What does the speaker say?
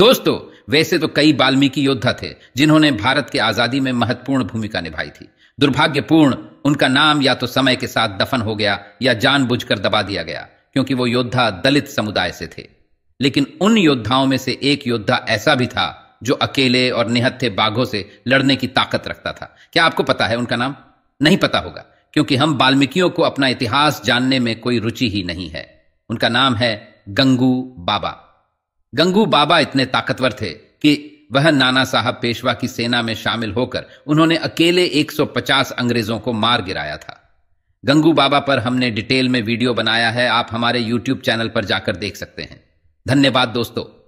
दोस्तों वैसे तो कई वाल्मीकि योद्धा थे जिन्होंने भारत की आजादी में महत्वपूर्ण भूमिका निभाई थी दुर्भाग्यपूर्ण उनका नाम या तो समय के साथ दफन हो गया या जानबूझकर दबा दिया गया क्योंकि वो योद्धा दलित समुदाय से थे लेकिन उन योद्धाओं में से एक योद्धा ऐसा भी था जो अकेले और निहत्थे बाघों से लड़ने की ताकत रखता था क्या आपको पता है उनका नाम नहीं पता होगा क्योंकि हम वाल्मीकियों को अपना इतिहास जानने में कोई रुचि ही नहीं है उनका नाम है गंगू बाबा गंगू बाबा इतने ताकतवर थे कि वह नाना साहब पेशवा की सेना में शामिल होकर उन्होंने अकेले 150 अंग्रेजों को मार गिराया था गंगू बाबा पर हमने डिटेल में वीडियो बनाया है आप हमारे यूट्यूब चैनल पर जाकर देख सकते हैं धन्यवाद दोस्तों